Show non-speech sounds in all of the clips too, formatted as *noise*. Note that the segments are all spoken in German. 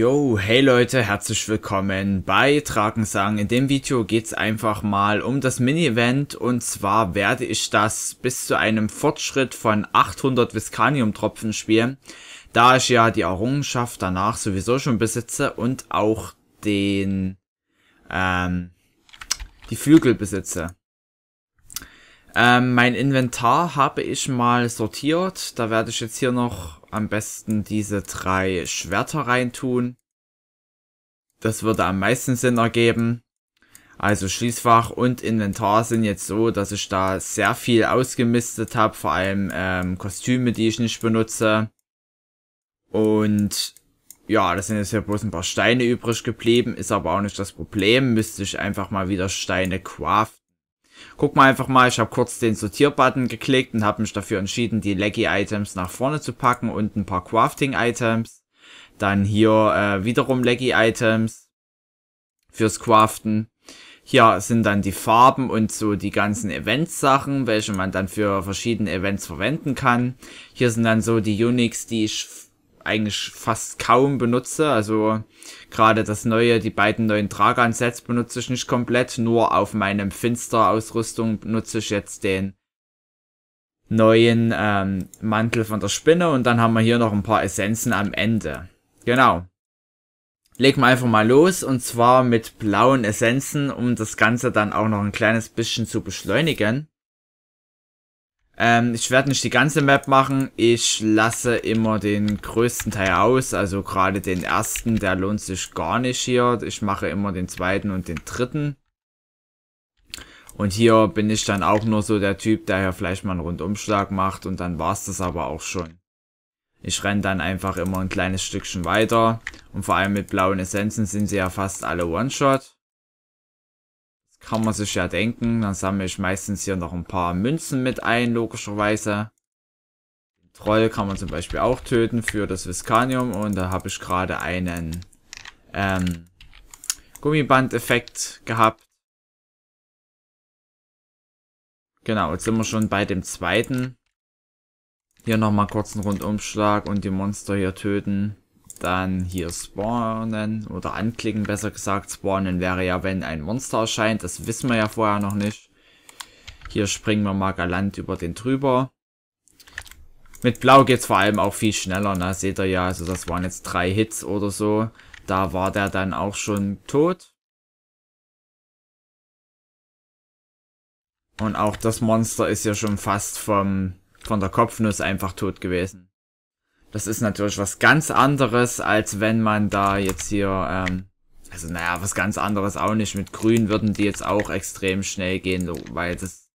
Yo, hey Leute, herzlich willkommen bei Drakensang. In dem Video geht's einfach mal um das Mini-Event und zwar werde ich das bis zu einem Fortschritt von 800 Viscanium-Tropfen spielen, da ich ja die Errungenschaft danach sowieso schon besitze und auch den, ähm, die Flügel besitze. Ähm, mein Inventar habe ich mal sortiert, da werde ich jetzt hier noch am besten diese drei Schwerter reintun. Das würde am meisten Sinn ergeben. Also Schließfach und Inventar sind jetzt so, dass ich da sehr viel ausgemistet habe, vor allem ähm, Kostüme, die ich nicht benutze. Und ja, das sind jetzt hier bloß ein paar Steine übrig geblieben, ist aber auch nicht das Problem, müsste ich einfach mal wieder Steine craften Guck mal einfach mal, ich habe kurz den Sortierbutton geklickt und habe mich dafür entschieden, die Leggy-Items nach vorne zu packen und ein paar Crafting-Items. Dann hier äh, wiederum Leggy-Items fürs Craften. Hier sind dann die Farben und so die ganzen Events-Sachen, welche man dann für verschiedene Events verwenden kann. Hier sind dann so die Unix, die ich eigentlich fast kaum benutze. Also Gerade das neue, die beiden neuen Tragansets benutze ich nicht komplett, nur auf meinem Finster-Ausrüstung benutze ich jetzt den neuen ähm, Mantel von der Spinne und dann haben wir hier noch ein paar Essenzen am Ende. Genau. Legen wir einfach mal los und zwar mit blauen Essenzen, um das Ganze dann auch noch ein kleines bisschen zu beschleunigen. Ähm, ich werde nicht die ganze Map machen. Ich lasse immer den größten Teil aus. Also gerade den ersten, der lohnt sich gar nicht hier. Ich mache immer den zweiten und den dritten. Und hier bin ich dann auch nur so der Typ, der hier vielleicht mal einen Rundumschlag macht. Und dann war's das aber auch schon. Ich renne dann einfach immer ein kleines Stückchen weiter. Und vor allem mit blauen Essenzen sind sie ja fast alle One-Shot. Kann man sich ja denken. Dann sammle ich meistens hier noch ein paar Münzen mit ein, logischerweise. Den Troll kann man zum Beispiel auch töten für das Viscanium. Und da habe ich gerade einen ähm, Gummiband-Effekt gehabt. Genau, jetzt sind wir schon bei dem zweiten. Hier nochmal kurzen Rundumschlag und die Monster hier töten dann hier spawnen oder anklicken, besser gesagt. Spawnen wäre ja, wenn ein Monster erscheint. Das wissen wir ja vorher noch nicht. Hier springen wir mal galant über den drüber. Mit Blau geht's vor allem auch viel schneller, Na, ne? Seht ihr ja, also das waren jetzt drei Hits oder so. Da war der dann auch schon tot. Und auch das Monster ist ja schon fast vom, von der Kopfnuss einfach tot gewesen. Das ist natürlich was ganz anderes, als wenn man da jetzt hier, ähm, also naja, was ganz anderes auch nicht. Mit Grün würden die jetzt auch extrem schnell gehen, weil das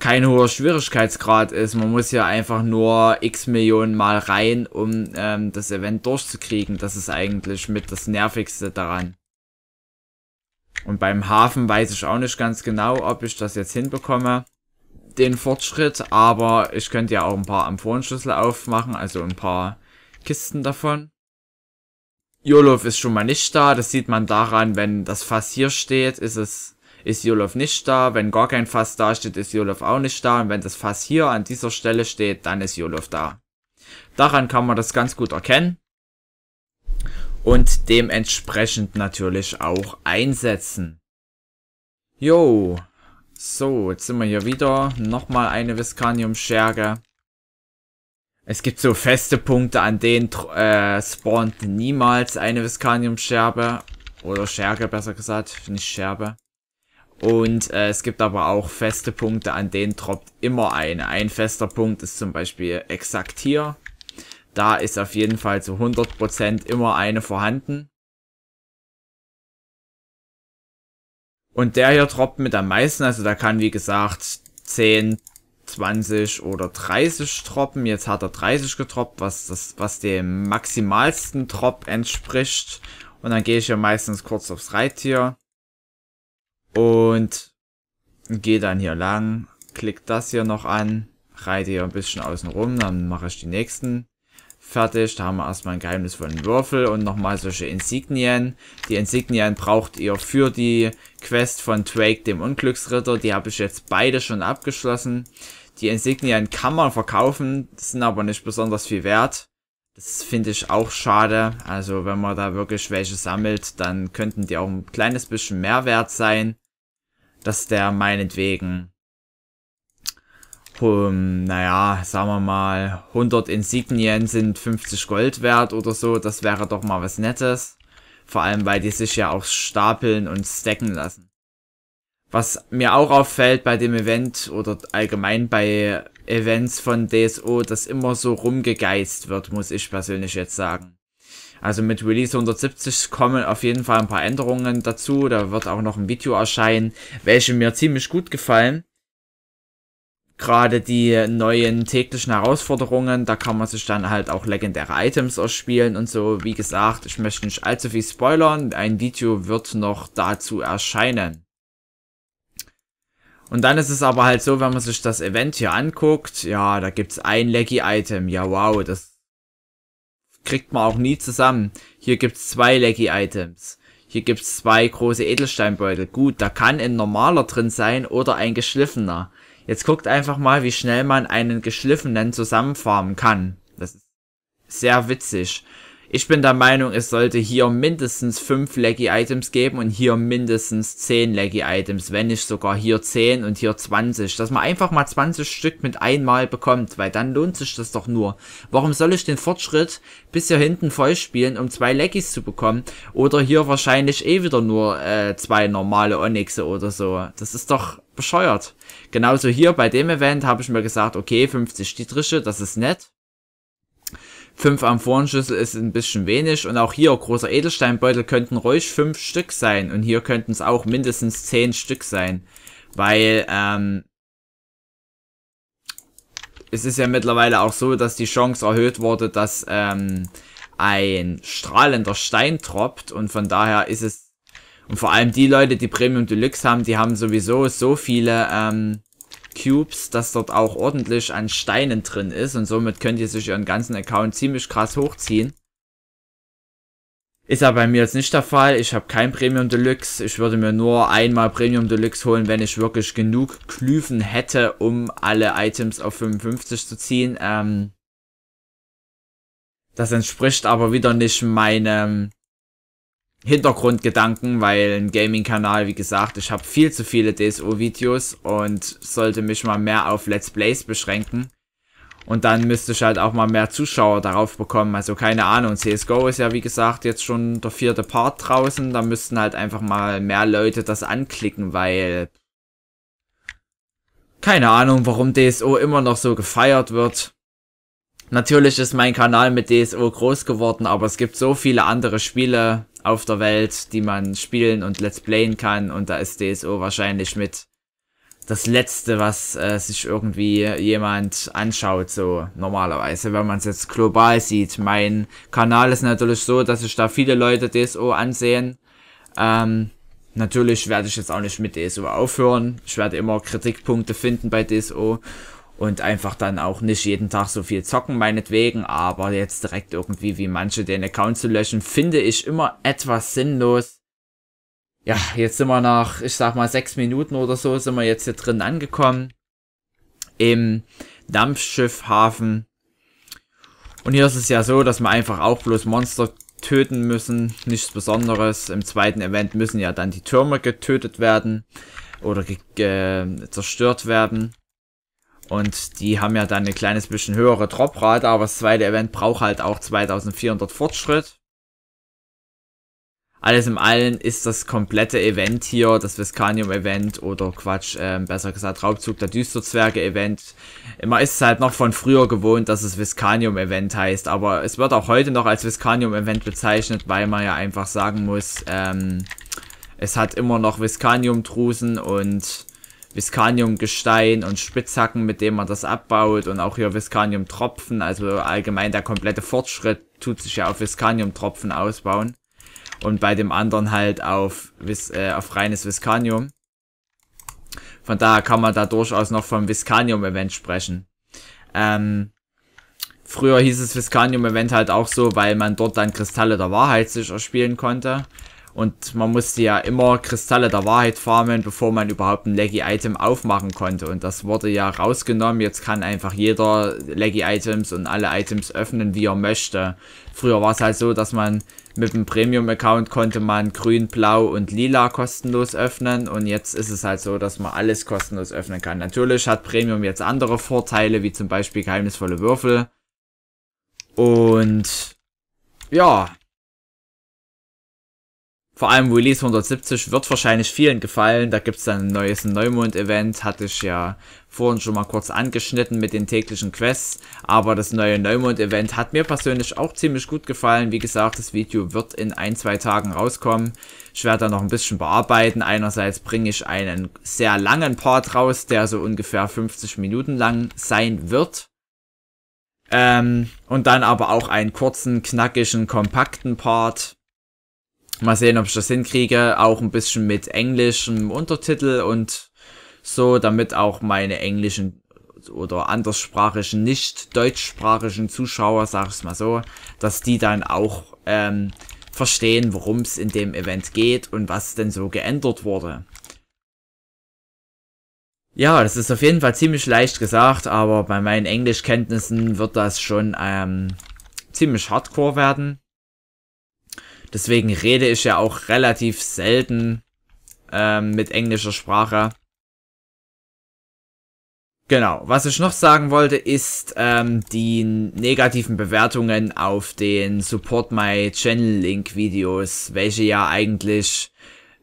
kein hoher Schwierigkeitsgrad ist. Man muss hier einfach nur x Millionen mal rein, um ähm, das Event durchzukriegen. Das ist eigentlich mit das Nervigste daran. Und beim Hafen weiß ich auch nicht ganz genau, ob ich das jetzt hinbekomme den Fortschritt, aber ich könnte ja auch ein paar Amphorenschlüssel aufmachen, also ein paar Kisten davon. Jolof ist schon mal nicht da, das sieht man daran, wenn das Fass hier steht, ist es ist Jolof nicht da, wenn gar kein Fass da steht, ist Jolof auch nicht da und wenn das Fass hier an dieser Stelle steht, dann ist Jolof da. Daran kann man das ganz gut erkennen und dementsprechend natürlich auch einsetzen. Yo, so, jetzt sind wir hier wieder. Nochmal eine Viscanium-Scherge. Es gibt so feste Punkte, an denen äh, spawnt niemals eine Viscanium-Scherbe. Oder Scherge, besser gesagt. Nicht Scherbe. Und äh, es gibt aber auch feste Punkte, an denen droppt immer eine. Ein fester Punkt ist zum Beispiel exakt hier. Da ist auf jeden Fall zu 100% immer eine vorhanden. Und der hier droppt mit am meisten, also da kann wie gesagt 10, 20 oder 30 droppen. Jetzt hat er 30 getroppt, was, das, was dem maximalsten Drop entspricht. Und dann gehe ich hier meistens kurz aufs Reittier. Und gehe dann hier lang, klick das hier noch an, reite hier ein bisschen außen rum, dann mache ich die nächsten Fertig, da haben wir erstmal einen geheimnisvollen Würfel und nochmal solche Insignien. Die Insignien braucht ihr für die Quest von Drake, dem Unglücksritter. Die habe ich jetzt beide schon abgeschlossen. Die Insignien kann man verkaufen, sind aber nicht besonders viel wert. Das finde ich auch schade. Also wenn man da wirklich welche sammelt, dann könnten die auch ein kleines bisschen mehr wert sein. Das ist der meinetwegen um, ähm, naja, sagen wir mal, 100 Insignien sind 50 Gold wert oder so. Das wäre doch mal was Nettes. Vor allem, weil die sich ja auch stapeln und stacken lassen. Was mir auch auffällt bei dem Event oder allgemein bei Events von DSO, dass immer so rumgegeizt wird, muss ich persönlich jetzt sagen. Also mit Release 170 kommen auf jeden Fall ein paar Änderungen dazu. Da wird auch noch ein Video erscheinen, welche mir ziemlich gut gefallen. Gerade die neuen täglichen Herausforderungen, da kann man sich dann halt auch legendäre Items erspielen und so. Wie gesagt, ich möchte nicht allzu viel spoilern. Ein Video wird noch dazu erscheinen. Und dann ist es aber halt so, wenn man sich das Event hier anguckt, ja, da gibt's ein Leggy-Item. Ja, wow, das kriegt man auch nie zusammen. Hier gibt's zwei Leggy-Items. Hier gibt's zwei große Edelsteinbeutel. Gut, da kann ein normaler drin sein oder ein geschliffener. Jetzt guckt einfach mal, wie schnell man einen geschliffenen zusammenfarmen kann. Das ist sehr witzig. Ich bin der Meinung, es sollte hier mindestens 5 Leggy Items geben und hier mindestens 10 Leggy Items, wenn nicht sogar hier 10 und hier 20, dass man einfach mal 20 Stück mit einmal bekommt, weil dann lohnt sich das doch nur. Warum soll ich den Fortschritt bis hier hinten voll spielen, um zwei Leggys zu bekommen oder hier wahrscheinlich eh wieder nur äh, zwei normale Onyxe oder so. Das ist doch bescheuert. Genauso hier bei dem Event habe ich mir gesagt, okay, 50 Dietriche, das ist nett. 5 Amphorenschüssel ist ein bisschen wenig und auch hier großer Edelsteinbeutel könnten ruhig 5 Stück sein und hier könnten es auch mindestens 10 Stück sein, weil ähm, es ist ja mittlerweile auch so, dass die Chance erhöht wurde, dass ähm, ein strahlender Stein droppt und von daher ist es und vor allem die Leute, die Premium Deluxe haben, die haben sowieso so viele ähm, Cubes, dass dort auch ordentlich an Steinen drin ist. Und somit könnt ihr sich ihren ganzen Account ziemlich krass hochziehen. Ist aber bei mir jetzt nicht der Fall. Ich habe kein Premium Deluxe. Ich würde mir nur einmal Premium Deluxe holen, wenn ich wirklich genug Klüven hätte, um alle Items auf 55 zu ziehen. Ähm, das entspricht aber wieder nicht meinem Hintergrundgedanken, weil ein Gaming-Kanal, wie gesagt, ich habe viel zu viele DSO-Videos und sollte mich mal mehr auf Let's Plays beschränken. Und dann müsste ich halt auch mal mehr Zuschauer darauf bekommen. Also keine Ahnung. CSGO ist ja wie gesagt jetzt schon der vierte Part draußen. Da müssten halt einfach mal mehr Leute das anklicken, weil. Keine Ahnung, warum DSO immer noch so gefeiert wird. Natürlich ist mein Kanal mit DSO groß geworden, aber es gibt so viele andere Spiele, auf der Welt, die man spielen und let's playen kann. Und da ist DSO wahrscheinlich mit das Letzte, was äh, sich irgendwie jemand anschaut, so normalerweise, wenn man es jetzt global sieht. Mein Kanal ist natürlich so, dass sich da viele Leute DSO ansehen. Ähm, natürlich werde ich jetzt auch nicht mit DSO aufhören. Ich werde immer Kritikpunkte finden bei DSO und einfach dann auch nicht jeden Tag so viel zocken, meinetwegen, aber jetzt direkt irgendwie wie manche den Account zu löschen, finde ich immer etwas sinnlos. Ja, jetzt sind wir nach, ich sag mal, sechs Minuten oder so, sind wir jetzt hier drin angekommen. Im Dampfschiffhafen. Und hier ist es ja so, dass wir einfach auch bloß Monster töten müssen. Nichts Besonderes. Im zweiten Event müssen ja dann die Türme getötet werden. Oder ge äh, zerstört werden. Und die haben ja dann ein kleines bisschen höhere Droprate, aber das zweite Event braucht halt auch 2400 Fortschritt. Alles im Allen ist das komplette Event hier, das Viscanium-Event oder Quatsch, äh, besser gesagt Raubzug der Düsterzwerge-Event. Immer ist es halt noch von früher gewohnt, dass es Viscanium-Event heißt, aber es wird auch heute noch als Viscanium-Event bezeichnet, weil man ja einfach sagen muss, ähm, es hat immer noch Viscanium-Drusen und Viskaniumgestein und Spitzhacken, mit dem man das abbaut und auch hier Viskaniumtropfen, also allgemein der komplette Fortschritt tut sich ja auf Viskaniumtropfen ausbauen und bei dem anderen halt auf, Vis äh, auf reines Viskanium. Von daher kann man da durchaus noch vom Viskanium-Event sprechen. Ähm, früher hieß es Viskanium-Event halt auch so, weil man dort dann Kristalle der Wahrheit sich erspielen konnte. Und man musste ja immer Kristalle der Wahrheit farmen, bevor man überhaupt ein Leggy-Item aufmachen konnte. Und das wurde ja rausgenommen. Jetzt kann einfach jeder Leggy-Items und alle Items öffnen, wie er möchte. Früher war es halt so, dass man mit dem Premium-Account konnte man grün, blau und lila kostenlos öffnen. Und jetzt ist es halt so, dass man alles kostenlos öffnen kann. Natürlich hat Premium jetzt andere Vorteile, wie zum Beispiel geheimnisvolle Würfel. Und ja, vor allem Release 170 wird wahrscheinlich vielen gefallen. Da gibt's dann ein neues Neumond-Event, hatte ich ja vorhin schon mal kurz angeschnitten mit den täglichen Quests. Aber das neue Neumond-Event hat mir persönlich auch ziemlich gut gefallen. Wie gesagt, das Video wird in ein, zwei Tagen rauskommen. Ich werde da noch ein bisschen bearbeiten. Einerseits bringe ich einen sehr langen Part raus, der so ungefähr 50 Minuten lang sein wird. Ähm, und dann aber auch einen kurzen, knackigen, kompakten Part Mal sehen, ob ich das hinkriege. Auch ein bisschen mit englischem Untertitel und so, damit auch meine englischen oder anderssprachigen, nicht deutschsprachigen Zuschauer, sag ich mal so, dass die dann auch ähm, verstehen, worum es in dem Event geht und was denn so geändert wurde. Ja, das ist auf jeden Fall ziemlich leicht gesagt, aber bei meinen Englischkenntnissen wird das schon ähm, ziemlich hardcore werden. Deswegen rede ich ja auch relativ selten ähm, mit englischer Sprache. Genau, was ich noch sagen wollte, ist ähm, die negativen Bewertungen auf den Support My Channel Link Videos, welche ja eigentlich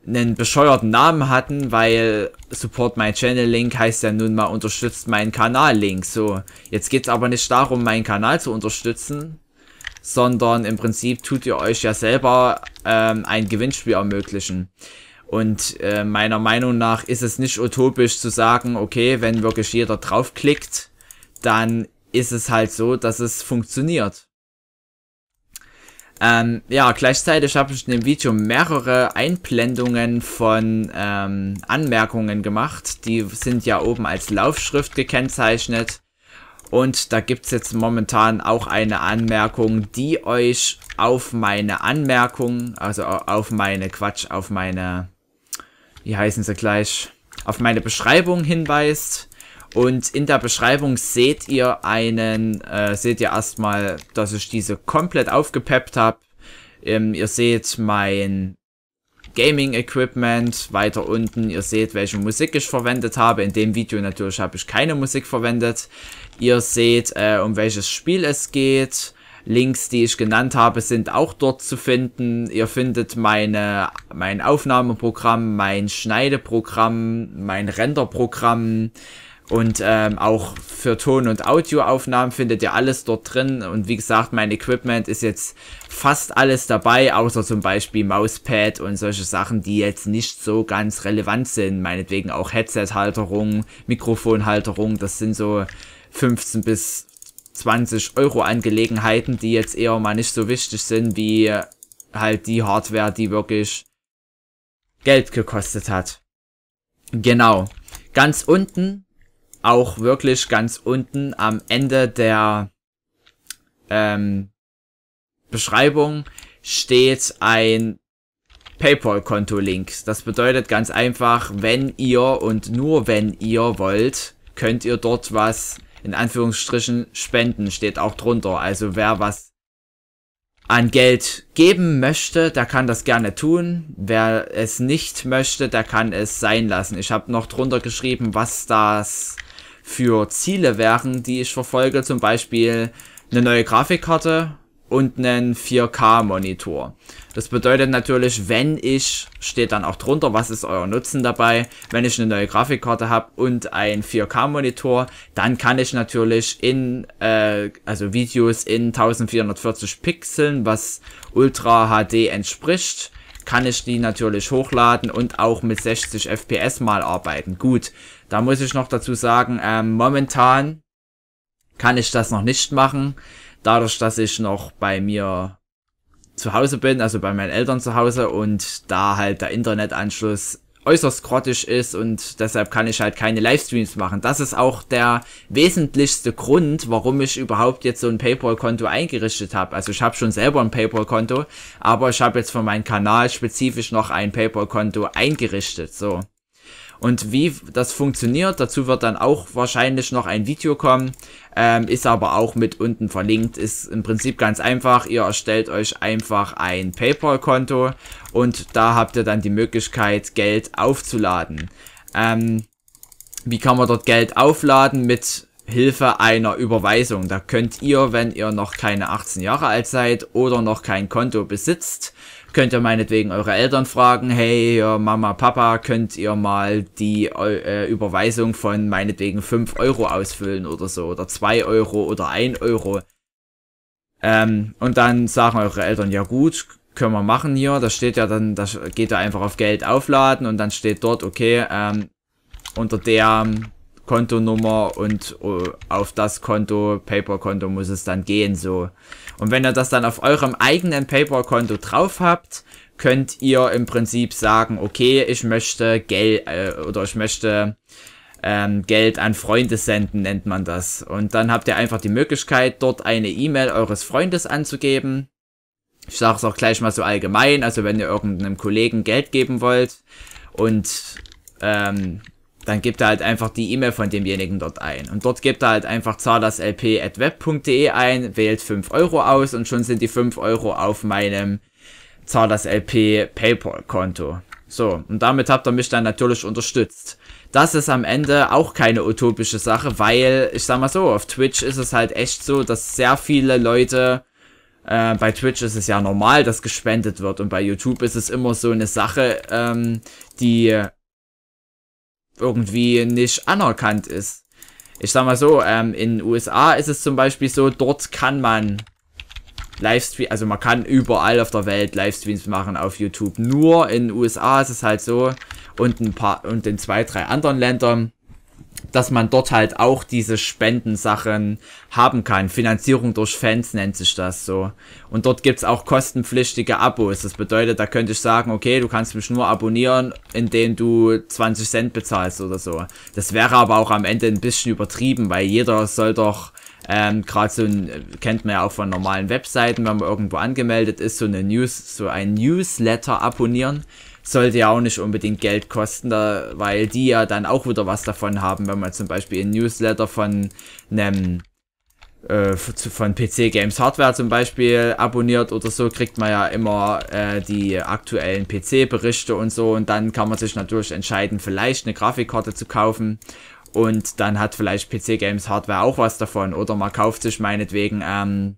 einen bescheuerten Namen hatten, weil Support My Channel Link heißt ja nun mal unterstützt meinen Kanal Link. So, jetzt geht's aber nicht darum, meinen Kanal zu unterstützen, sondern im Prinzip tut ihr euch ja selber ähm, ein Gewinnspiel ermöglichen. Und äh, meiner Meinung nach ist es nicht utopisch zu sagen, okay, wenn wirklich jeder draufklickt, dann ist es halt so, dass es funktioniert. Ähm, ja, gleichzeitig habe ich in dem Video mehrere Einblendungen von ähm, Anmerkungen gemacht. Die sind ja oben als Laufschrift gekennzeichnet. Und da gibt es jetzt momentan auch eine Anmerkung, die euch auf meine Anmerkung, also auf meine Quatsch, auf meine, wie heißen sie gleich, auf meine Beschreibung hinweist. Und in der Beschreibung seht ihr einen, äh, seht ihr erstmal, dass ich diese komplett aufgepeppt habe. Ähm, ihr seht mein Gaming Equipment weiter unten. Ihr seht, welche Musik ich verwendet habe. In dem Video natürlich habe ich keine Musik verwendet. Ihr seht, äh, um welches Spiel es geht. Links, die ich genannt habe, sind auch dort zu finden. Ihr findet meine, mein Aufnahmeprogramm, mein Schneideprogramm, mein Renderprogramm und ähm, auch für Ton- und Audioaufnahmen findet ihr alles dort drin. Und wie gesagt, mein Equipment ist jetzt fast alles dabei, außer zum Beispiel Mauspad und solche Sachen, die jetzt nicht so ganz relevant sind. Meinetwegen auch Headset-Halterung, Mikrofonhalterung, das sind so 15 bis 20 Euro Angelegenheiten, die jetzt eher mal nicht so wichtig sind, wie halt die Hardware, die wirklich Geld gekostet hat. Genau. Ganz unten, auch wirklich ganz unten am Ende der ähm, Beschreibung steht ein PayPal-Konto-Link. Das bedeutet ganz einfach, wenn ihr und nur wenn ihr wollt, könnt ihr dort was in Anführungsstrichen spenden steht auch drunter. Also wer was an Geld geben möchte, der kann das gerne tun. Wer es nicht möchte, der kann es sein lassen. Ich habe noch drunter geschrieben, was das für Ziele wären, die ich verfolge. Zum Beispiel eine neue Grafikkarte und einen 4K-Monitor. Das bedeutet natürlich, wenn ich, steht dann auch drunter, was ist euer Nutzen dabei, wenn ich eine neue Grafikkarte habe und ein 4K-Monitor, dann kann ich natürlich in, äh, also Videos in 1440 Pixeln, was Ultra HD entspricht, kann ich die natürlich hochladen und auch mit 60 FPS mal arbeiten. Gut, da muss ich noch dazu sagen, ähm, momentan kann ich das noch nicht machen dadurch, dass ich noch bei mir zu Hause bin, also bei meinen Eltern zu Hause und da halt der Internetanschluss äußerst grottig ist und deshalb kann ich halt keine Livestreams machen. Das ist auch der wesentlichste Grund, warum ich überhaupt jetzt so ein PayPal-Konto eingerichtet habe. Also ich habe schon selber ein PayPal-Konto, aber ich habe jetzt für meinen Kanal spezifisch noch ein PayPal-Konto eingerichtet. So. Und wie das funktioniert, dazu wird dann auch wahrscheinlich noch ein Video kommen, ähm, ist aber auch mit unten verlinkt, ist im Prinzip ganz einfach. Ihr erstellt euch einfach ein PayPal-Konto und da habt ihr dann die Möglichkeit, Geld aufzuladen. Ähm, wie kann man dort Geld aufladen? Mit Hilfe einer Überweisung. Da könnt ihr, wenn ihr noch keine 18 Jahre alt seid oder noch kein Konto besitzt, könnt ihr meinetwegen eure Eltern fragen, hey Mama, Papa, könnt ihr mal die äh, Überweisung von meinetwegen 5 Euro ausfüllen oder so, oder 2 Euro oder 1 Euro. Ähm, und dann sagen eure Eltern, ja gut, können wir machen hier. Das steht ja dann, das geht ja einfach auf Geld aufladen und dann steht dort, okay, ähm, unter der Kontonummer und uh, auf das Konto, PayPal-Konto muss es dann gehen, so. Und wenn ihr das dann auf eurem eigenen PayPal-Konto drauf habt, könnt ihr im Prinzip sagen, okay, ich möchte Geld äh, oder ich möchte ähm, Geld an Freunde senden, nennt man das. Und dann habt ihr einfach die Möglichkeit, dort eine E-Mail eures Freundes anzugeben. Ich sage es auch gleich mal so allgemein, also wenn ihr irgendeinem Kollegen Geld geben wollt und ähm, dann gibt er halt einfach die E-Mail von demjenigen dort ein. Und dort gibt er halt einfach zahlerslp.web.de ein, wählt 5 Euro aus und schon sind die 5 Euro auf meinem zahlerslp PayPal-Konto. So, und damit habt ihr mich dann natürlich unterstützt. Das ist am Ende auch keine utopische Sache, weil, ich sag mal so, auf Twitch ist es halt echt so, dass sehr viele Leute äh, bei Twitch ist es ja normal, dass gespendet wird und bei YouTube ist es immer so eine Sache, ähm, die irgendwie nicht anerkannt ist. Ich sag mal so, ähm, in USA ist es zum Beispiel so, dort kann man Livestream, also man kann überall auf der Welt Livestreams machen auf YouTube. Nur in USA ist es halt so und ein paar und in zwei, drei anderen Ländern dass man dort halt auch diese Spendensachen haben kann. Finanzierung durch Fans nennt sich das so. Und dort gibt's auch kostenpflichtige Abos. Das bedeutet, da könnte ich sagen, okay, du kannst mich nur abonnieren, indem du 20 Cent bezahlst oder so. Das wäre aber auch am Ende ein bisschen übertrieben, weil jeder soll doch ähm, gerade so ein, kennt man ja auch von normalen Webseiten, wenn man irgendwo angemeldet ist, so eine News, so ein Newsletter abonnieren sollte ja auch nicht unbedingt Geld kosten, da, weil die ja dann auch wieder was davon haben, wenn man zum Beispiel ein Newsletter von einem äh, von PC Games Hardware zum Beispiel abonniert oder so, kriegt man ja immer äh, die aktuellen PC-Berichte und so und dann kann man sich natürlich entscheiden, vielleicht eine Grafikkarte zu kaufen und dann hat vielleicht PC Games Hardware auch was davon oder man kauft sich meinetwegen ähm,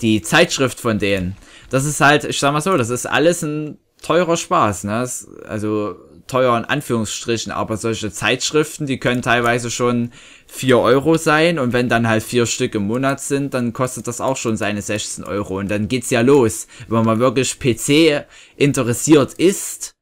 die Zeitschrift von denen. Das ist halt, ich sag mal so, das ist alles ein teurer Spaß, ne? also teuer in Anführungsstrichen, aber solche Zeitschriften, die können teilweise schon vier Euro sein und wenn dann halt vier Stück im Monat sind, dann kostet das auch schon seine 16 Euro und dann geht's ja los. Wenn man wirklich PC interessiert ist,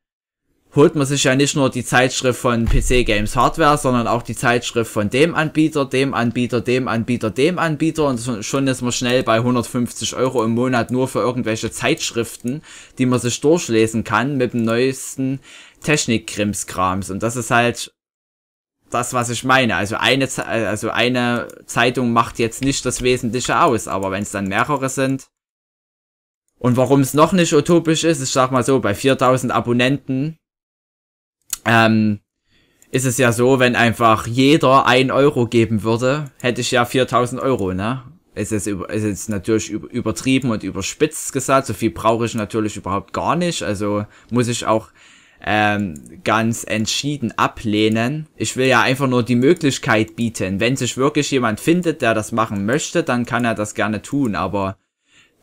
holt man sich ja nicht nur die Zeitschrift von PC Games Hardware, sondern auch die Zeitschrift von dem Anbieter, dem Anbieter, dem Anbieter, dem Anbieter und schon ist man schnell bei 150 Euro im Monat nur für irgendwelche Zeitschriften, die man sich durchlesen kann mit dem neuesten Technik-Krimskrams und das ist halt das, was ich meine. Also eine, also eine Zeitung macht jetzt nicht das Wesentliche aus, aber wenn es dann mehrere sind, und warum es noch nicht utopisch ist, ich sag mal so, bei 4000 Abonnenten ähm, ist es ja so, wenn einfach jeder ein Euro geben würde, hätte ich ja 4000 Euro, ne? Es ist, über, es ist natürlich übertrieben und überspitzt gesagt. So viel brauche ich natürlich überhaupt gar nicht. Also muss ich auch ähm, ganz entschieden ablehnen. Ich will ja einfach nur die Möglichkeit bieten. Wenn sich wirklich jemand findet, der das machen möchte, dann kann er das gerne tun. Aber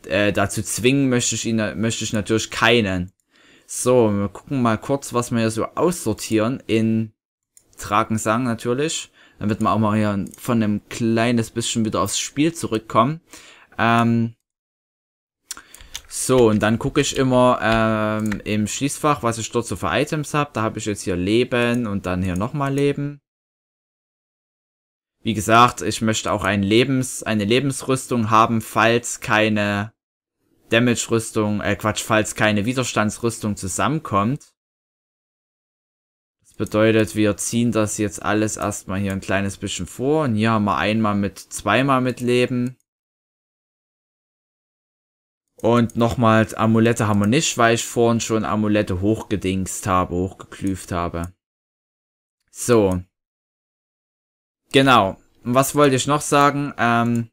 äh, dazu zwingen möchte ich, ihn, möchte ich natürlich keinen. So, wir gucken mal kurz, was wir hier so aussortieren in Drakensang natürlich. Damit wir auch mal hier von einem kleines bisschen wieder aufs Spiel zurückkommen. Ähm, so, und dann gucke ich immer ähm, im Schließfach, was ich dort so für Items habe. Da habe ich jetzt hier Leben und dann hier nochmal Leben. Wie gesagt, ich möchte auch ein Lebens, eine Lebensrüstung haben, falls keine Damage-Rüstung, äh Quatsch, falls keine Widerstandsrüstung zusammenkommt. Das bedeutet, wir ziehen das jetzt alles erstmal hier ein kleines bisschen vor. Und hier haben wir einmal mit, zweimal mit Leben. Und nochmals, Amulette haben wir nicht, weil ich vorhin schon Amulette hochgedingst habe, hochgeklüft habe. So. Genau. Und was wollte ich noch sagen? Ähm,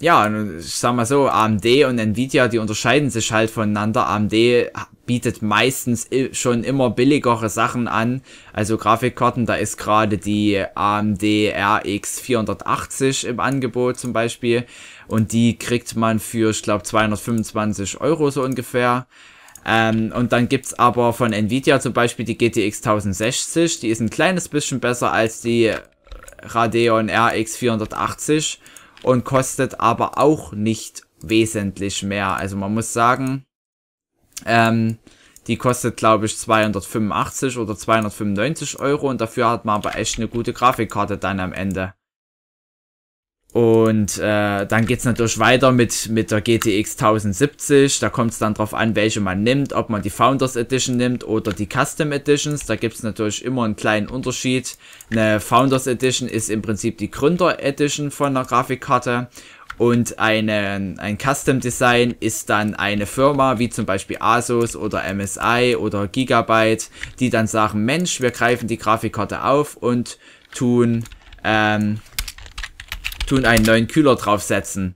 ja, ich sag mal so, AMD und Nvidia, die unterscheiden sich halt voneinander. AMD bietet meistens schon immer billigere Sachen an. Also Grafikkarten, da ist gerade die AMD RX 480 im Angebot zum Beispiel. Und die kriegt man für, ich glaube, 225 Euro so ungefähr. Ähm, und dann gibt's aber von Nvidia zum Beispiel die GTX 1060. Die ist ein kleines bisschen besser als die Radeon RX 480 und kostet aber auch nicht wesentlich mehr. Also man muss sagen, ähm, die kostet, glaube ich, 285 oder 295 Euro und dafür hat man aber echt eine gute Grafikkarte dann am Ende. Und äh, dann geht's natürlich weiter mit, mit der GTX 1070. Da kommt's dann drauf an, welche man nimmt, ob man die Founders Edition nimmt oder die Custom Editions. Da gibt's natürlich immer einen kleinen Unterschied. Eine Founders Edition ist im Prinzip die Gründer Edition von der Grafikkarte. Und eine, ein Custom Design ist dann eine Firma wie zum Beispiel Asus oder MSI oder Gigabyte, die dann sagen, Mensch, wir greifen die Grafikkarte auf und tun ähm, tun, einen neuen Kühler draufsetzen.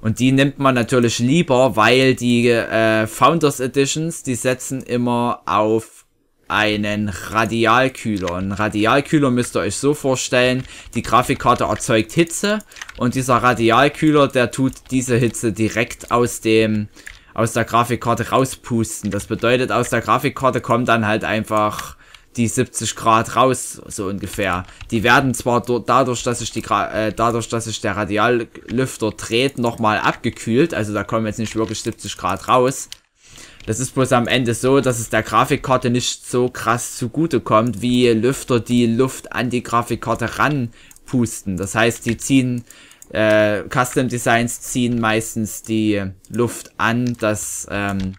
Und die nimmt man natürlich lieber, weil die äh, Founders Editions, die setzen immer auf einen Radialkühler. Ein Radialkühler müsst ihr euch so vorstellen, die Grafikkarte erzeugt Hitze und dieser Radialkühler, der tut diese Hitze direkt aus dem aus der Grafikkarte rauspusten. Das bedeutet, aus der Grafikkarte kommt dann halt einfach die 70 Grad raus, so ungefähr. Die werden zwar dadurch, dass sich die äh, dadurch, dass sich der Radiallüfter dreht, nochmal abgekühlt, also da kommen jetzt nicht wirklich 70 Grad raus. Das ist bloß am Ende so, dass es der Grafikkarte nicht so krass zugute kommt, wie Lüfter die Luft an die Grafikkarte ranpusten. Das heißt, die ziehen äh, Custom Designs ziehen meistens die Luft an dass, ähm,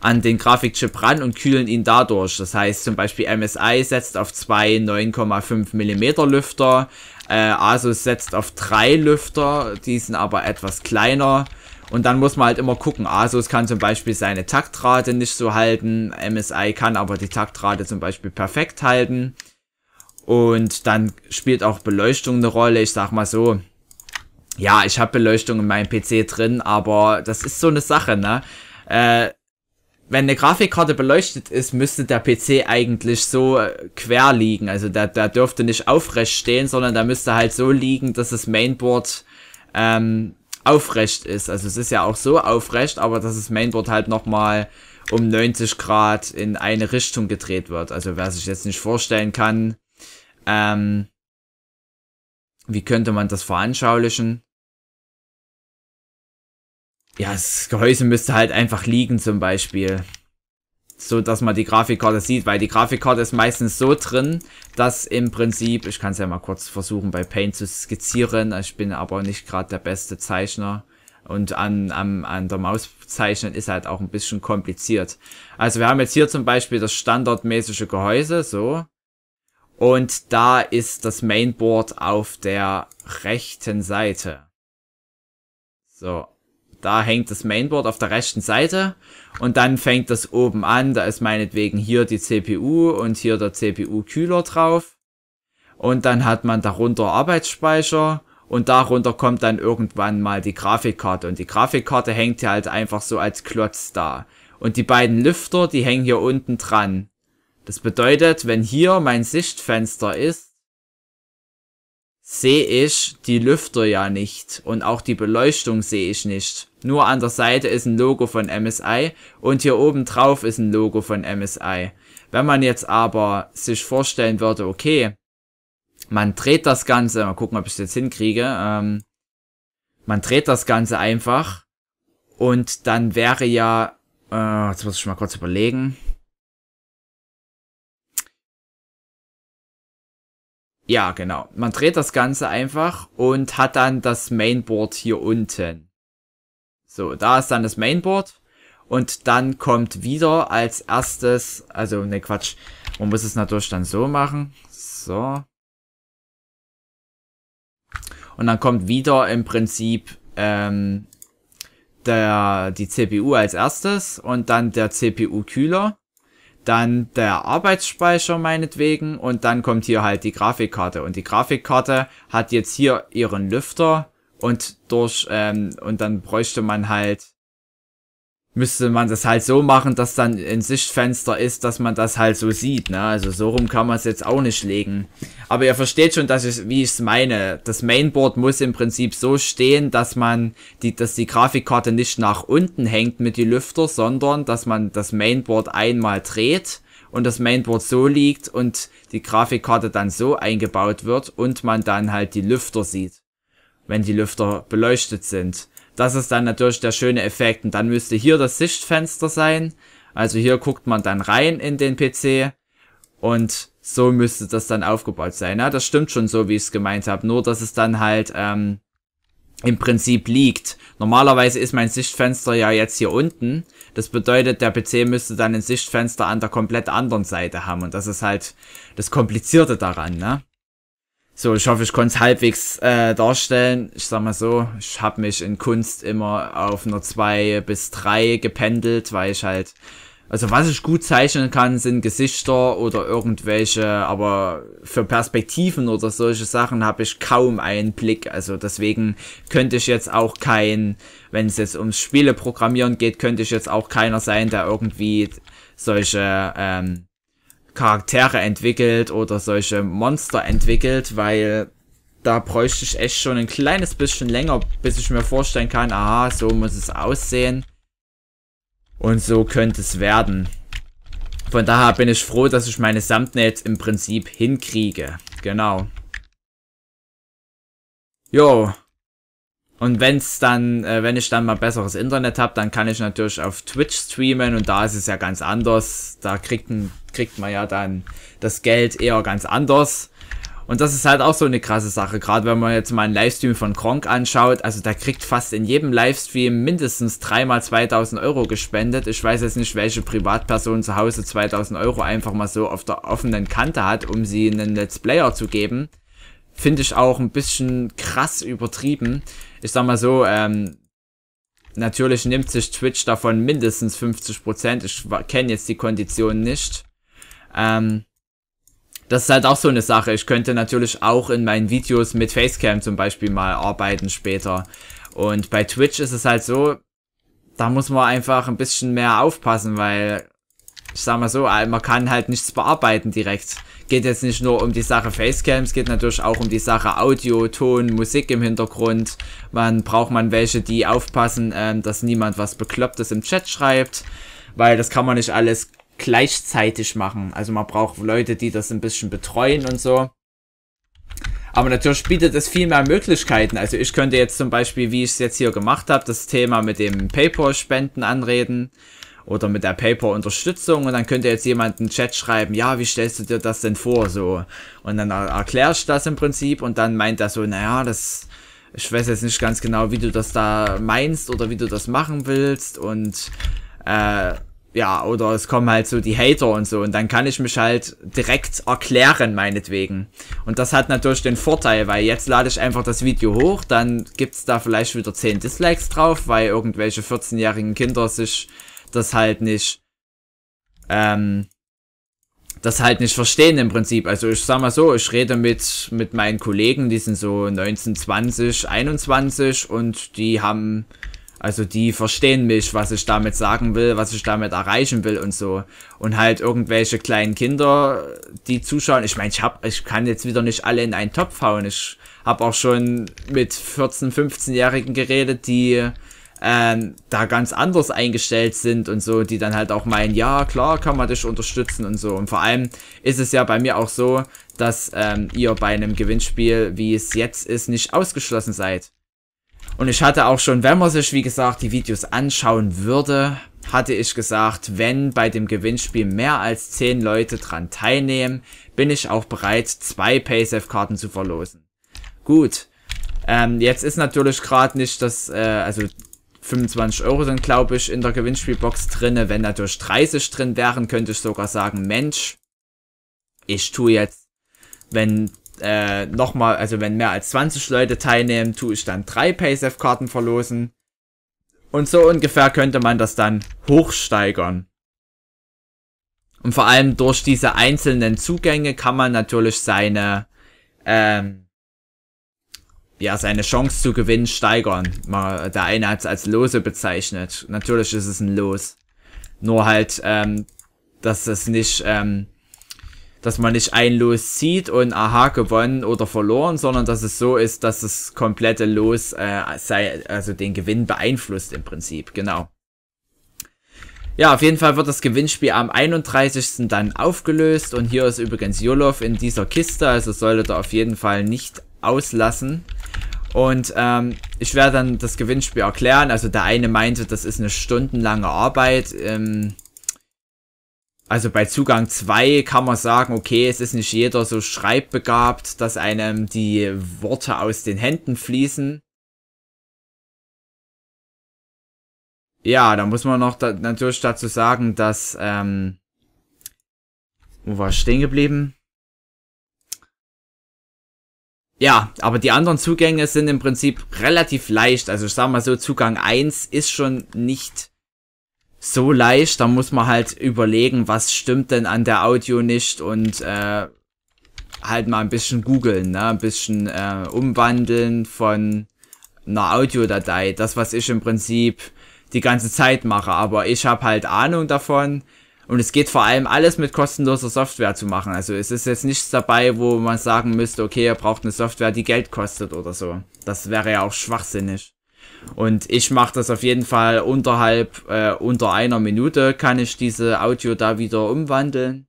an den Grafikchip ran und kühlen ihn dadurch. Das heißt zum Beispiel MSI setzt auf zwei 9,5 mm Lüfter, äh, Asus setzt auf drei Lüfter, die sind aber etwas kleiner. Und dann muss man halt immer gucken. Asus kann zum Beispiel seine Taktrate nicht so halten, MSI kann aber die Taktrate zum Beispiel perfekt halten. Und dann spielt auch Beleuchtung eine Rolle. Ich sag mal so, ja, ich habe Beleuchtung in meinem PC drin, aber das ist so eine Sache, ne? Äh, wenn eine Grafikkarte beleuchtet ist, müsste der PC eigentlich so äh, quer liegen. Also der, der dürfte nicht aufrecht stehen, sondern der müsste halt so liegen, dass das Mainboard ähm, aufrecht ist. Also es ist ja auch so aufrecht, aber dass das Mainboard halt nochmal um 90 Grad in eine Richtung gedreht wird. Also wer sich jetzt nicht vorstellen kann, ähm, wie könnte man das veranschaulichen? ja, das Gehäuse müsste halt einfach liegen zum Beispiel. So, dass man die Grafikkarte sieht, weil die Grafikkarte ist meistens so drin, dass im Prinzip, ich kann es ja mal kurz versuchen bei Paint zu skizzieren, ich bin aber nicht gerade der beste Zeichner und an, an, an der Maus zeichnen ist halt auch ein bisschen kompliziert. Also wir haben jetzt hier zum Beispiel das standardmäßige Gehäuse, so. Und da ist das Mainboard auf der rechten Seite. So, da hängt das Mainboard auf der rechten Seite und dann fängt das oben an. Da ist meinetwegen hier die CPU und hier der CPU-Kühler drauf. Und dann hat man darunter Arbeitsspeicher und darunter kommt dann irgendwann mal die Grafikkarte. Und die Grafikkarte hängt hier halt einfach so als Klotz da. Und die beiden Lüfter, die hängen hier unten dran. Das bedeutet, wenn hier mein Sichtfenster ist, sehe ich die Lüfter ja nicht und auch die Beleuchtung sehe ich nicht. Nur an der Seite ist ein Logo von MSI und hier oben drauf ist ein Logo von MSI. Wenn man jetzt aber sich vorstellen würde, okay, man dreht das Ganze, mal gucken, ob ich es jetzt hinkriege, ähm, man dreht das Ganze einfach und dann wäre ja, äh, jetzt muss ich mal kurz überlegen, Ja, genau. Man dreht das Ganze einfach und hat dann das Mainboard hier unten. So, da ist dann das Mainboard. Und dann kommt wieder als erstes, also ne Quatsch, man muss es natürlich dann so machen. So. Und dann kommt wieder im Prinzip ähm, der, die CPU als erstes und dann der CPU-Kühler dann der Arbeitsspeicher meinetwegen und dann kommt hier halt die Grafikkarte und die Grafikkarte hat jetzt hier ihren Lüfter und durch ähm, und dann bräuchte man halt müsste man das halt so machen, dass dann ein Sichtfenster ist, dass man das halt so sieht. Ne? Also so rum kann man es jetzt auch nicht legen. Aber ihr versteht schon, dass ich, wie ich es meine. Das Mainboard muss im Prinzip so stehen, dass man die, dass die Grafikkarte nicht nach unten hängt mit die Lüfter, sondern dass man das Mainboard einmal dreht und das Mainboard so liegt und die Grafikkarte dann so eingebaut wird und man dann halt die Lüfter sieht, wenn die Lüfter beleuchtet sind. Das ist dann natürlich der schöne Effekt. Und dann müsste hier das Sichtfenster sein. Also hier guckt man dann rein in den PC. Und so müsste das dann aufgebaut sein. Ja, das stimmt schon so, wie ich es gemeint habe. Nur, dass es dann halt ähm, im Prinzip liegt. Normalerweise ist mein Sichtfenster ja jetzt hier unten. Das bedeutet, der PC müsste dann ein Sichtfenster an der komplett anderen Seite haben. Und das ist halt das Komplizierte daran, ne? So, ich hoffe, ich konnte es halbwegs äh, darstellen. Ich sag mal so, ich habe mich in Kunst immer auf einer zwei bis drei gependelt, weil ich halt, also was ich gut zeichnen kann, sind Gesichter oder irgendwelche, aber für Perspektiven oder solche Sachen habe ich kaum einen Blick. Also deswegen könnte ich jetzt auch kein, wenn es jetzt ums Spiele programmieren geht, könnte ich jetzt auch keiner sein, der irgendwie solche ähm, Charaktere entwickelt oder solche Monster entwickelt, weil da bräuchte ich echt schon ein kleines bisschen länger, bis ich mir vorstellen kann, aha, so muss es aussehen. Und so könnte es werden. Von daher bin ich froh, dass ich meine Thumbnails im Prinzip hinkriege. Genau. Jo. Und wenn's dann, äh, wenn ich dann mal besseres Internet habe, dann kann ich natürlich auf Twitch streamen und da ist es ja ganz anders. Da kriegt ein kriegt man ja dann das Geld eher ganz anders. Und das ist halt auch so eine krasse Sache, gerade wenn man jetzt mal einen Livestream von Kronk anschaut. Also da kriegt fast in jedem Livestream mindestens dreimal 2000 Euro gespendet. Ich weiß jetzt nicht, welche Privatperson zu Hause 2000 Euro einfach mal so auf der offenen Kante hat, um sie einen Let's Player zu geben. Finde ich auch ein bisschen krass übertrieben. Ich sag mal so, ähm, natürlich nimmt sich Twitch davon mindestens 50%. Ich kenne jetzt die Konditionen nicht. Ähm, das ist halt auch so eine Sache. Ich könnte natürlich auch in meinen Videos mit Facecam zum Beispiel mal arbeiten später. Und bei Twitch ist es halt so, da muss man einfach ein bisschen mehr aufpassen, weil ich sag mal so, man kann halt nichts bearbeiten direkt. Geht jetzt nicht nur um die Sache Facecam, es geht natürlich auch um die Sache Audio, Ton, Musik im Hintergrund. Man braucht man welche, die aufpassen, ähm, dass niemand was Beklopptes im Chat schreibt, weil das kann man nicht alles gleichzeitig machen. Also man braucht Leute, die das ein bisschen betreuen und so. Aber natürlich bietet es viel mehr Möglichkeiten. Also ich könnte jetzt zum Beispiel, wie ich es jetzt hier gemacht habe, das Thema mit dem PayPal-Spenden anreden oder mit der PayPal-Unterstützung und dann könnte jetzt jemand einen Chat schreiben, ja, wie stellst du dir das denn vor, so. Und dann erkläre ich das im Prinzip und dann meint er so, naja, das, ich weiß jetzt nicht ganz genau, wie du das da meinst oder wie du das machen willst und, äh, ja, oder es kommen halt so die Hater und so. Und dann kann ich mich halt direkt erklären, meinetwegen. Und das hat natürlich den Vorteil, weil jetzt lade ich einfach das Video hoch, dann gibt's da vielleicht wieder 10 Dislikes drauf, weil irgendwelche 14-jährigen Kinder sich das halt nicht, ähm, das halt nicht verstehen im Prinzip. Also ich sag mal so, ich rede mit, mit meinen Kollegen, die sind so 19, 20, 21 und die haben also die verstehen mich, was ich damit sagen will, was ich damit erreichen will und so. Und halt irgendwelche kleinen Kinder, die zuschauen. Ich meine, ich hab, ich kann jetzt wieder nicht alle in einen Topf hauen. Ich habe auch schon mit 14, 15-Jährigen geredet, die ähm, da ganz anders eingestellt sind und so, die dann halt auch meinen, ja klar, kann man dich unterstützen und so. Und vor allem ist es ja bei mir auch so, dass ähm, ihr bei einem Gewinnspiel, wie es jetzt ist, nicht ausgeschlossen seid. Und ich hatte auch schon, wenn man sich, wie gesagt, die Videos anschauen würde, hatte ich gesagt, wenn bei dem Gewinnspiel mehr als 10 Leute dran teilnehmen, bin ich auch bereit, zwei Paysafe-Karten zu verlosen. Gut. Ähm, jetzt ist natürlich gerade nicht das, äh, also 25 Euro sind, glaube ich, in der Gewinnspielbox drinne. Wenn natürlich 30 drin wären, könnte ich sogar sagen, Mensch, ich tue jetzt, wenn äh, nochmal, also wenn mehr als 20 Leute teilnehmen, tue ich dann drei PaySafe-Karten verlosen. Und so ungefähr könnte man das dann hochsteigern. Und vor allem durch diese einzelnen Zugänge kann man natürlich seine, ähm, ja, seine Chance zu gewinnen steigern. Mal, der eine hat es als Lose bezeichnet. Natürlich ist es ein Los. Nur halt, ähm, dass es nicht, ähm, dass man nicht ein Los sieht und aha gewonnen oder verloren, sondern dass es so ist, dass das komplette Los äh, sei, also den Gewinn beeinflusst im Prinzip, genau. Ja, auf jeden Fall wird das Gewinnspiel am 31. dann aufgelöst und hier ist übrigens Jolov in dieser Kiste, also solltet ihr auf jeden Fall nicht auslassen. Und ähm, ich werde dann das Gewinnspiel erklären. Also der eine meinte, das ist eine stundenlange Arbeit. Ähm, also bei Zugang 2 kann man sagen, okay, es ist nicht jeder so schreibbegabt, dass einem die Worte aus den Händen fließen. Ja, da muss man noch da, natürlich dazu sagen, dass, ähm, wo war ich stehen geblieben? Ja, aber die anderen Zugänge sind im Prinzip relativ leicht. Also ich sag mal so, Zugang 1 ist schon nicht so leicht, da muss man halt überlegen, was stimmt denn an der Audio nicht und äh, halt mal ein bisschen googeln, ne? ein bisschen äh, umwandeln von einer Audiodatei. Das, was ich im Prinzip die ganze Zeit mache, aber ich habe halt Ahnung davon und es geht vor allem alles mit kostenloser Software zu machen. Also es ist jetzt nichts dabei, wo man sagen müsste, okay, ihr braucht eine Software, die Geld kostet oder so. Das wäre ja auch schwachsinnig. Und ich mache das auf jeden Fall unterhalb, äh, unter einer Minute kann ich diese Audio da wieder umwandeln.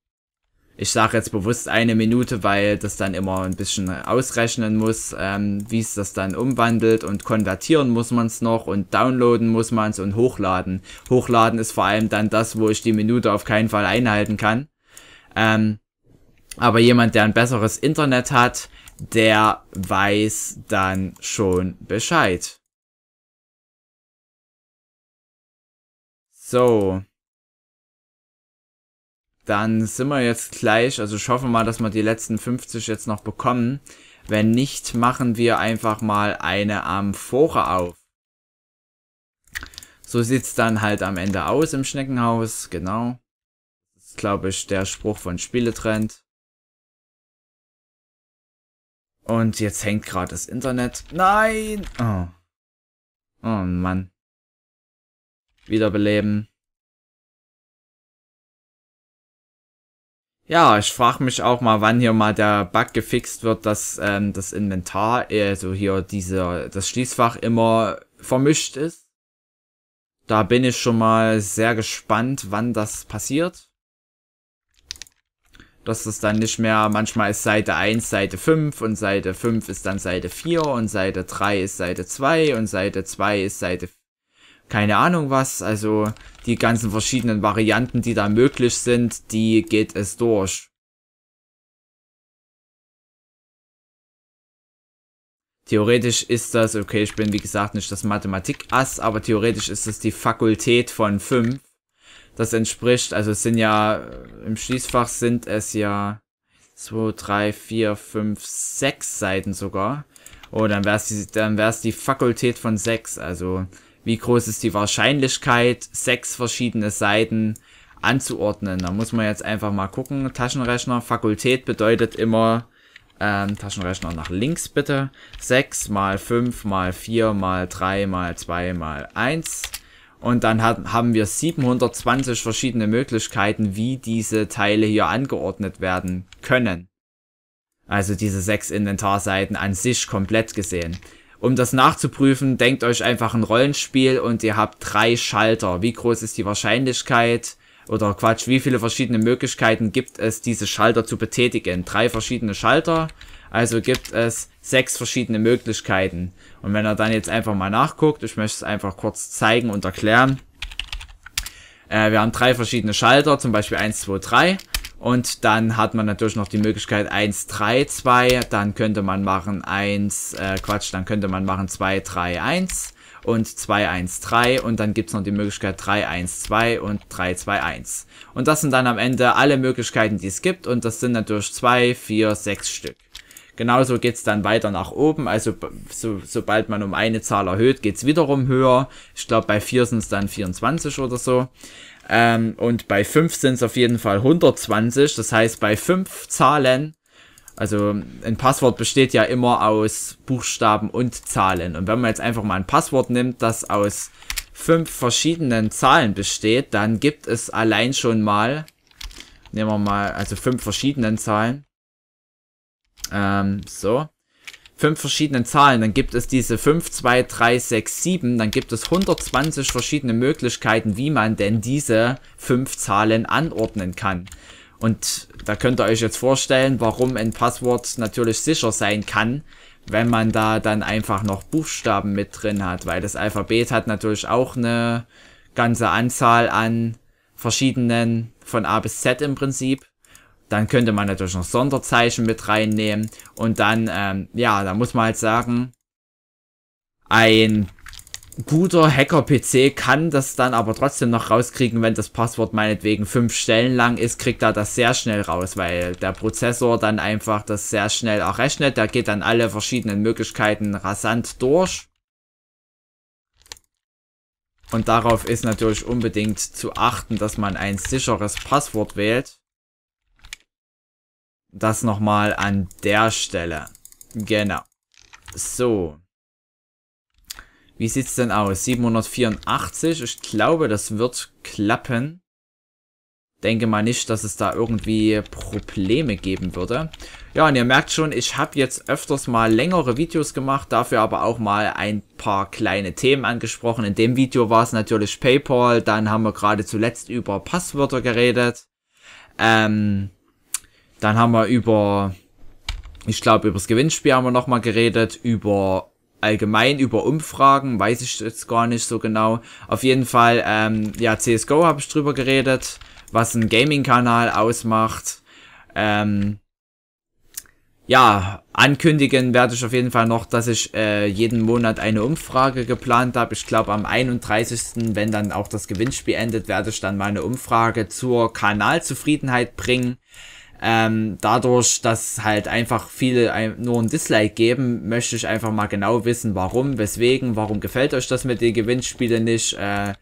Ich sage jetzt bewusst eine Minute, weil das dann immer ein bisschen ausrechnen muss, ähm, wie es das dann umwandelt und konvertieren muss man es noch und downloaden muss man es und hochladen. Hochladen ist vor allem dann das, wo ich die Minute auf keinen Fall einhalten kann. Ähm, aber jemand, der ein besseres Internet hat, der weiß dann schon Bescheid. So. Dann sind wir jetzt gleich, also ich hoffe mal, dass wir die letzten 50 jetzt noch bekommen. Wenn nicht, machen wir einfach mal eine Amphore auf. So sieht's dann halt am Ende aus im Schneckenhaus, genau. Das ist, glaube ich, der Spruch von Spieletrend. Und jetzt hängt gerade das Internet. Nein! Oh. Oh Mann wiederbeleben. Ja, ich frage mich auch mal, wann hier mal der Bug gefixt wird, dass ähm, das Inventar, also hier diese, das Schließfach immer vermischt ist. Da bin ich schon mal sehr gespannt, wann das passiert. Dass es dann nicht mehr, manchmal ist Seite 1 Seite 5 und Seite 5 ist dann Seite 4 und Seite 3 ist Seite 2 und Seite 2 ist Seite 4 keine Ahnung was. Also die ganzen verschiedenen Varianten, die da möglich sind, die geht es durch. Theoretisch ist das, okay, ich bin wie gesagt nicht das Mathematik-Ass, aber theoretisch ist das die Fakultät von 5. Das entspricht, also es sind ja, äh, im Schließfach sind es ja 2, 3, 4, 5, 6 Seiten sogar. Oh, dann wäre es die, dann wär's die Fakultät von 6, also wie groß ist die Wahrscheinlichkeit, sechs verschiedene Seiten anzuordnen. Da muss man jetzt einfach mal gucken. Taschenrechner, Fakultät bedeutet immer ähm, Taschenrechner nach links bitte. 6 mal 5 mal 4 mal 3 mal 2 mal 1. Und dann hat, haben wir 720 verschiedene Möglichkeiten, wie diese Teile hier angeordnet werden können. Also diese sechs Inventarseiten an sich komplett gesehen. Um das nachzuprüfen, denkt euch einfach ein Rollenspiel und ihr habt drei Schalter. Wie groß ist die Wahrscheinlichkeit? Oder Quatsch, wie viele verschiedene Möglichkeiten gibt es, diese Schalter zu betätigen? Drei verschiedene Schalter, also gibt es sechs verschiedene Möglichkeiten. Und wenn ihr dann jetzt einfach mal nachguckt, ich möchte es einfach kurz zeigen und erklären. Äh, wir haben drei verschiedene Schalter, zum Beispiel eins, zwei, drei. Und dann hat man natürlich noch die Möglichkeit 1, 3, 2. Dann könnte man machen 1, äh, Quatsch, dann könnte man machen 2, 3, 1 und 2, 1, 3. Und dann gibt's noch die Möglichkeit 3, 1, 2 und 3, 2, 1. Und das sind dann am Ende alle Möglichkeiten, die es gibt. Und das sind natürlich 2, 4, 6 Stück. Genauso geht's dann weiter nach oben. Also so, sobald man um eine Zahl erhöht, geht's wiederum höher. Ich glaube, bei 4 sind es dann 24 oder so. Ähm, und bei 5 sind es auf jeden Fall 120. Das heißt, bei 5 Zahlen, also ein Passwort besteht ja immer aus Buchstaben und Zahlen. Und wenn man jetzt einfach mal ein Passwort nimmt, das aus 5 verschiedenen Zahlen besteht, dann gibt es allein schon mal, nehmen wir mal, also 5 verschiedenen Zahlen. Ähm, so fünf verschiedenen Zahlen, dann gibt es diese 5, 2, 3, 6, 7, dann gibt es 120 verschiedene Möglichkeiten, wie man denn diese fünf Zahlen anordnen kann. Und da könnt ihr euch jetzt vorstellen, warum ein Passwort natürlich sicher sein kann, wenn man da dann einfach noch Buchstaben mit drin hat, weil das Alphabet hat natürlich auch eine ganze Anzahl an verschiedenen von A bis Z im Prinzip. Dann könnte man natürlich noch Sonderzeichen mit reinnehmen. Und dann, ähm, ja, da muss man halt sagen, ein guter Hacker-PC kann das dann aber trotzdem noch rauskriegen, wenn das Passwort meinetwegen fünf Stellen lang ist, kriegt er das sehr schnell raus, weil der Prozessor dann einfach das sehr schnell errechnet. Der geht dann alle verschiedenen Möglichkeiten rasant durch. Und darauf ist natürlich unbedingt zu achten, dass man ein sicheres Passwort wählt das nochmal an der Stelle. Genau. So. Wie sieht's denn aus? 784. Ich glaube, das wird klappen. Denke mal nicht, dass es da irgendwie Probleme geben würde. Ja, und ihr merkt schon, ich habe jetzt öfters mal längere Videos gemacht, dafür aber auch mal ein paar kleine Themen angesprochen. In dem Video war es natürlich PayPal, dann haben wir gerade zuletzt über Passwörter geredet. Ähm, dann haben wir über, ich glaube, über das Gewinnspiel haben wir nochmal geredet, über allgemein über Umfragen, weiß ich jetzt gar nicht so genau. Auf jeden Fall, ähm, ja, CSGO habe ich drüber geredet, was ein Gaming-Kanal ausmacht. Ähm, ja, ankündigen werde ich auf jeden Fall noch, dass ich äh, jeden Monat eine Umfrage geplant habe. Ich glaube am 31., wenn dann auch das Gewinnspiel endet, werde ich dann meine Umfrage zur Kanalzufriedenheit bringen. Ähm, dadurch, dass halt einfach viele nur ein Dislike geben, möchte ich einfach mal genau wissen, warum, weswegen, warum gefällt euch das mit den Gewinnspielen nicht. Äh,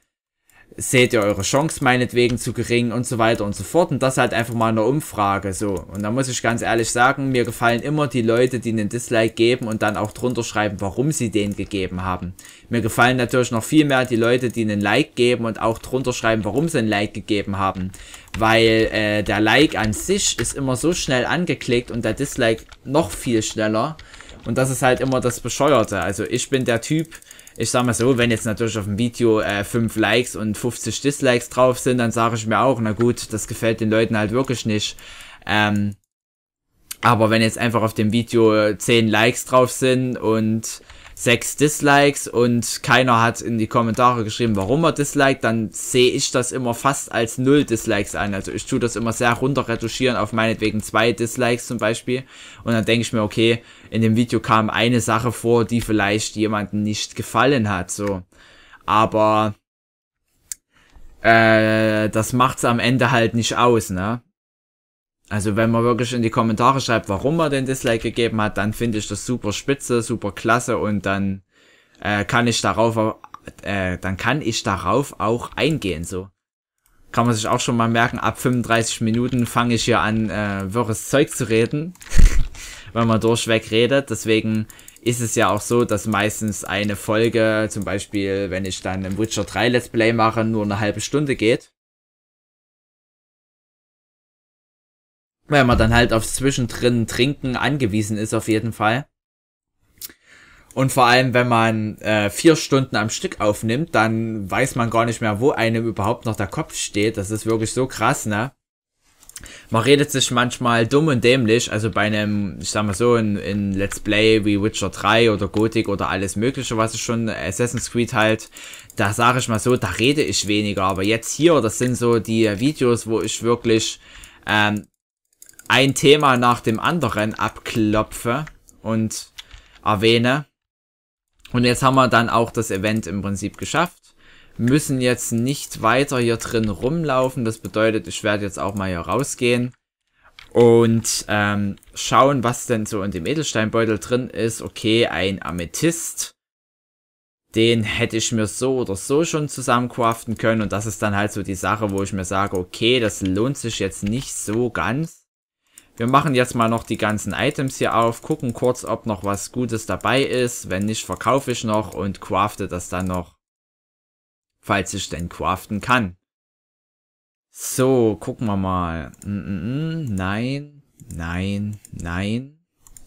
seht ihr eure Chance meinetwegen zu gering und so weiter und so fort. Und das halt einfach mal eine Umfrage so. Und da muss ich ganz ehrlich sagen, mir gefallen immer die Leute, die einen Dislike geben und dann auch drunter schreiben, warum sie den gegeben haben. Mir gefallen natürlich noch viel mehr die Leute, die einen Like geben und auch drunter schreiben, warum sie einen Like gegeben haben. Weil äh, der Like an sich ist immer so schnell angeklickt und der Dislike noch viel schneller. Und das ist halt immer das Bescheuerte. Also ich bin der Typ, ich sag mal so, wenn jetzt natürlich auf dem Video äh, 5 Likes und 50 Dislikes drauf sind, dann sage ich mir auch, na gut, das gefällt den Leuten halt wirklich nicht. Ähm, aber wenn jetzt einfach auf dem Video 10 äh, Likes drauf sind und sechs Dislikes und keiner hat in die Kommentare geschrieben, warum er disliked, dann sehe ich das immer fast als null Dislikes an. Also ich tue das immer sehr runter retuschieren auf meinetwegen zwei Dislikes zum Beispiel. Und dann denke ich mir, okay, in dem Video kam eine Sache vor, die vielleicht jemandem nicht gefallen hat, so. Aber, äh, das macht's am Ende halt nicht aus, ne? Also wenn man wirklich in die Kommentare schreibt, warum man den Dislike gegeben hat, dann finde ich das super spitze, super klasse und dann äh, kann ich darauf äh, dann kann ich darauf auch eingehen. So kann man sich auch schon mal merken. Ab 35 Minuten fange ich hier an äh, wirres Zeug zu reden, *laughs* wenn man durchweg redet. Deswegen ist es ja auch so, dass meistens eine Folge, zum Beispiel, wenn ich dann im Witcher 3 Let's Play mache, nur eine halbe Stunde geht. Weil man dann halt aufs Zwischendrin trinken angewiesen ist auf jeden Fall. Und vor allem, wenn man äh, vier Stunden am Stück aufnimmt, dann weiß man gar nicht mehr, wo einem überhaupt noch der Kopf steht. Das ist wirklich so krass, ne? Man redet sich manchmal dumm und dämlich, also bei einem, ich sag mal so, in, in Let's Play wie Witcher 3 oder Gothic oder alles mögliche, was ich schon, äh, Assassin's Creed halt, da sage ich mal so, da rede ich weniger, aber jetzt hier, das sind so die äh, Videos, wo ich wirklich ähm, ein Thema nach dem anderen abklopfe und erwähne. Und jetzt haben wir dann auch das Event im Prinzip geschafft. Müssen jetzt nicht weiter hier drin rumlaufen. Das bedeutet, ich werde jetzt auch mal hier rausgehen und ähm, schauen, was denn so in dem Edelsteinbeutel drin ist. Okay, ein Amethyst. Den hätte ich mir so oder so schon zusammencraften können. Und das ist dann halt so die Sache, wo ich mir sage, okay, das lohnt sich jetzt nicht so ganz. Wir machen jetzt mal noch die ganzen Items hier auf, gucken kurz, ob noch was Gutes dabei ist. Wenn nicht, verkaufe ich noch und crafte das dann noch, falls ich denn craften kann. So, gucken wir mal. Mm, mm, mm, nein, nein, nein,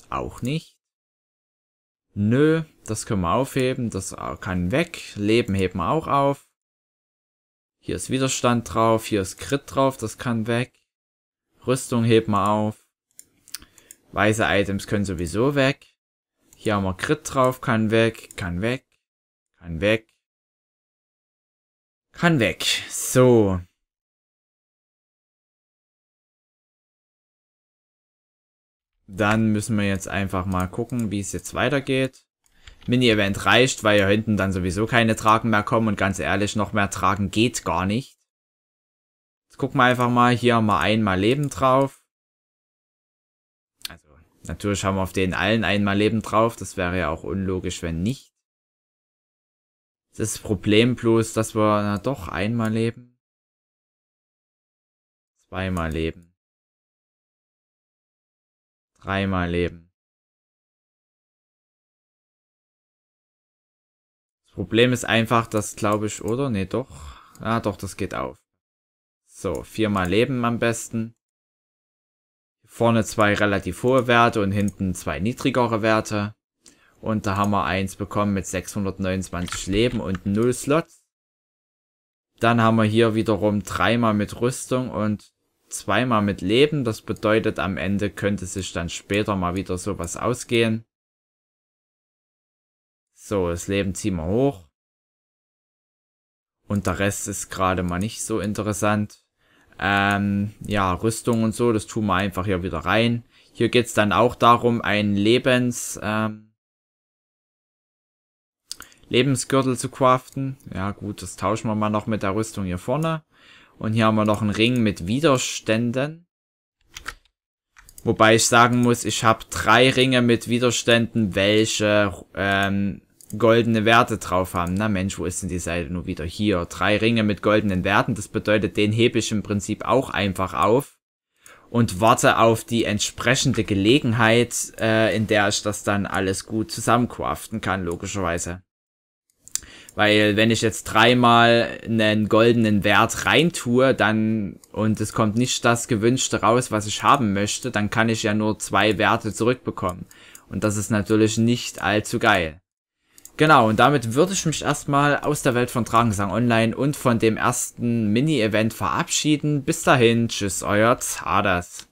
auch nicht. Nö, das können wir aufheben, das kann weg. Leben heben wir auch auf. Hier ist Widerstand drauf, hier ist Crit drauf, das kann weg. Rüstung heben wir auf. Weiße Items können sowieso weg. Hier haben wir Crit drauf, kann weg, kann weg, kann weg, kann weg. So. Dann müssen wir jetzt einfach mal gucken, wie es jetzt weitergeht. Mini-Event reicht, weil hier hinten dann sowieso keine Tragen mehr kommen und ganz ehrlich, noch mehr Tragen geht gar nicht. Jetzt gucken wir einfach mal, hier haben wir einmal Leben drauf. Natürlich haben wir auf denen allen einmal Leben drauf. Das wäre ja auch unlogisch, wenn nicht. Das Problem bloß, dass wir na doch einmal leben. Zweimal leben. Dreimal leben. Das Problem ist einfach, dass glaube ich, oder? Nee, doch. Ah, doch, das geht auf. So, viermal leben am besten vorne zwei relativ hohe Werte und hinten zwei niedrigere Werte. Und da haben wir eins bekommen mit 629 Leben und 0 Slots. Dann haben wir hier wiederum dreimal mit Rüstung und zweimal mit Leben. Das bedeutet, am Ende könnte sich dann später mal wieder sowas ausgehen. So, das Leben ziehen wir hoch. Und der Rest ist gerade mal nicht so interessant ähm, ja, Rüstung und so, das tun wir einfach hier wieder rein. Hier geht's dann auch darum, einen Lebens, ähm, Lebensgürtel zu craften. Ja gut, das tauschen wir mal noch mit der Rüstung hier vorne. Und hier haben wir noch einen Ring mit Widerständen. Wobei ich sagen muss, ich habe drei Ringe mit Widerständen, welche ähm, goldene Werte drauf haben. Na Mensch, wo ist denn die Seite nur wieder? Hier, drei Ringe mit goldenen Werten. Das bedeutet, den hebe ich im Prinzip auch einfach auf und warte auf die entsprechende Gelegenheit, äh, in der ich das dann alles gut zusammencraften kann, logischerweise. Weil wenn ich jetzt dreimal einen goldenen Wert reintue, dann und es kommt nicht das gewünschte raus, was ich haben möchte, dann kann ich ja nur zwei Werte zurückbekommen. Und das ist natürlich nicht allzu geil. Genau, und damit würde ich mich erstmal aus der Welt von Dragensang Online und von dem ersten Mini-Event verabschieden. Bis dahin, tschüss, euer Zardas.